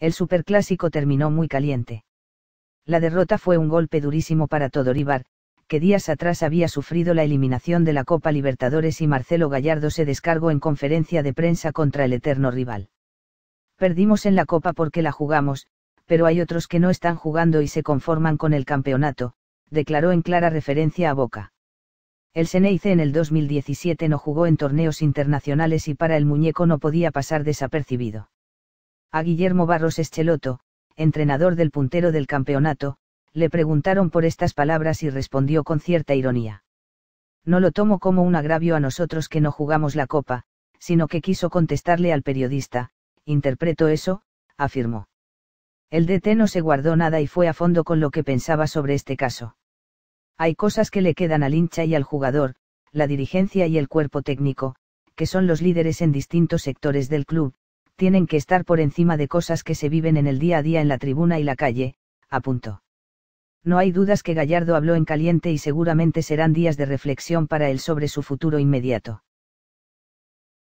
El superclásico terminó muy caliente. La derrota fue un golpe durísimo para Todoribar, que días atrás había sufrido la eliminación de la Copa Libertadores y Marcelo Gallardo se descargó en conferencia de prensa contra el eterno rival. Perdimos en la Copa porque la jugamos, pero hay otros que no están jugando y se conforman con el campeonato, declaró en clara referencia a Boca. El seneice en el 2017 no jugó en torneos internacionales y para el muñeco no podía pasar desapercibido. A Guillermo Barros Escheloto, entrenador del puntero del campeonato, le preguntaron por estas palabras y respondió con cierta ironía. No lo tomo como un agravio a nosotros que no jugamos la copa, sino que quiso contestarle al periodista, interpreto eso, afirmó. El DT no se guardó nada y fue a fondo con lo que pensaba sobre este caso. Hay cosas que le quedan al hincha y al jugador, la dirigencia y el cuerpo técnico, que son los líderes en distintos sectores del club, tienen que estar por encima de cosas que se viven en el día a día en la tribuna y la calle, apuntó. No hay dudas que Gallardo habló en caliente y seguramente serán días de reflexión para él sobre su futuro inmediato.